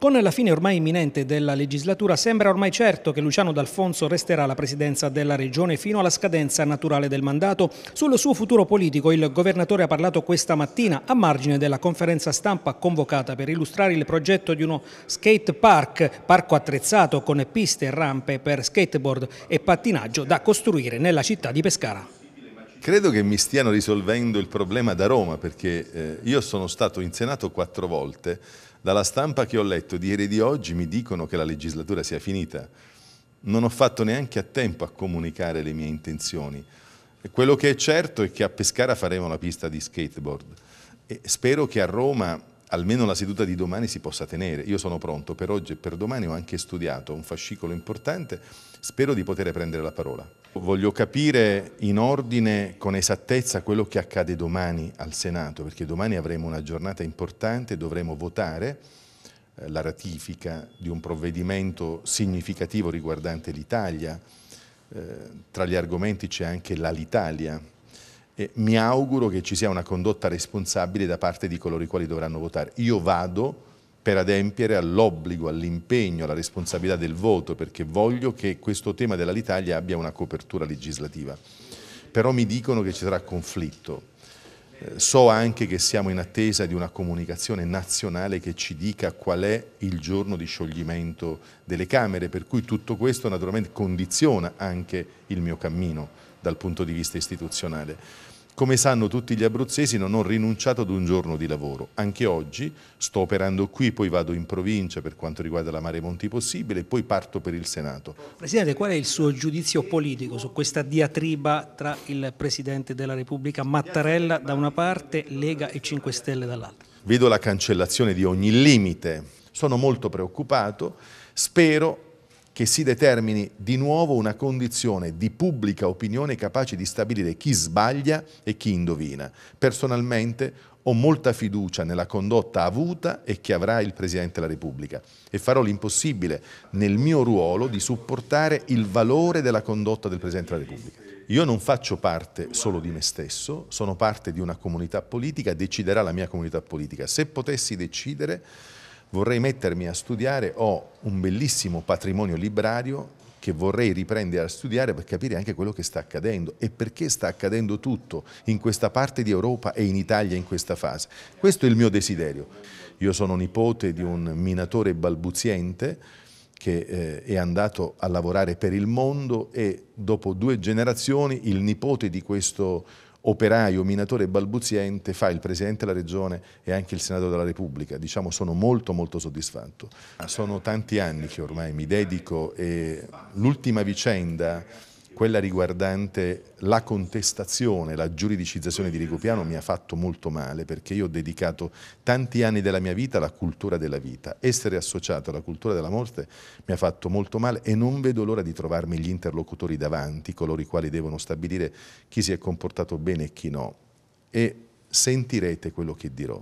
Con la fine ormai imminente della legislatura sembra ormai certo che Luciano D'Alfonso resterà alla presidenza della regione fino alla scadenza naturale del mandato. Sul suo futuro politico il governatore ha parlato questa mattina a margine della conferenza stampa convocata per illustrare il progetto di uno skate park, parco attrezzato con piste e rampe per skateboard e pattinaggio da costruire nella città di Pescara. Credo che mi stiano risolvendo il problema da Roma, perché eh, io sono stato in Senato quattro volte, dalla stampa che ho letto di ieri e di oggi mi dicono che la legislatura sia finita. Non ho fatto neanche a tempo a comunicare le mie intenzioni. Quello che è certo è che a Pescara faremo la pista di skateboard. E spero che a Roma almeno la seduta di domani si possa tenere. Io sono pronto per oggi e per domani, ho anche studiato un fascicolo importante, spero di poter prendere la parola. Voglio capire in ordine, con esattezza, quello che accade domani al Senato, perché domani avremo una giornata importante, dovremo votare eh, la ratifica di un provvedimento significativo riguardante l'Italia. Eh, tra gli argomenti c'è anche l'Alitalia, eh, mi auguro che ci sia una condotta responsabile da parte di coloro i quali dovranno votare. Io vado per adempiere all'obbligo, all'impegno, alla responsabilità del voto, perché voglio che questo tema dell'Italia abbia una copertura legislativa. Però mi dicono che ci sarà conflitto So anche che siamo in attesa di una comunicazione nazionale che ci dica qual è il giorno di scioglimento delle Camere, per cui tutto questo naturalmente condiziona anche il mio cammino dal punto di vista istituzionale. Come sanno tutti gli abruzzesi non ho rinunciato ad un giorno di lavoro. Anche oggi sto operando qui, poi vado in provincia per quanto riguarda la Mare Monti Possibile e poi parto per il Senato. Presidente, qual è il suo giudizio politico su questa diatriba tra il Presidente della Repubblica Mattarella da una parte, Lega e 5 Stelle dall'altra? Vedo la cancellazione di ogni limite. Sono molto preoccupato, spero che si determini di nuovo una condizione di pubblica opinione capace di stabilire chi sbaglia e chi indovina. Personalmente ho molta fiducia nella condotta avuta e che avrà il Presidente della Repubblica e farò l'impossibile nel mio ruolo di supportare il valore della condotta del Presidente della Repubblica. Io non faccio parte solo di me stesso, sono parte di una comunità politica, deciderà la mia comunità politica. Se potessi decidere vorrei mettermi a studiare, ho un bellissimo patrimonio librario che vorrei riprendere a studiare per capire anche quello che sta accadendo e perché sta accadendo tutto in questa parte di Europa e in Italia in questa fase. Questo è il mio desiderio. Io sono nipote di un minatore balbuziente che eh, è andato a lavorare per il mondo e dopo due generazioni il nipote di questo operaio, minatore balbuziente fa il Presidente della Regione e anche il Senato della Repubblica. Diciamo sono molto molto soddisfatto. Sono tanti anni che ormai mi dedico e l'ultima vicenda quella riguardante la contestazione, la giuridicizzazione di Rigopiano mi ha fatto molto male perché io ho dedicato tanti anni della mia vita alla cultura della vita. Essere associato alla cultura della morte mi ha fatto molto male e non vedo l'ora di trovarmi gli interlocutori davanti, coloro i quali devono stabilire chi si è comportato bene e chi no. E sentirete quello che dirò.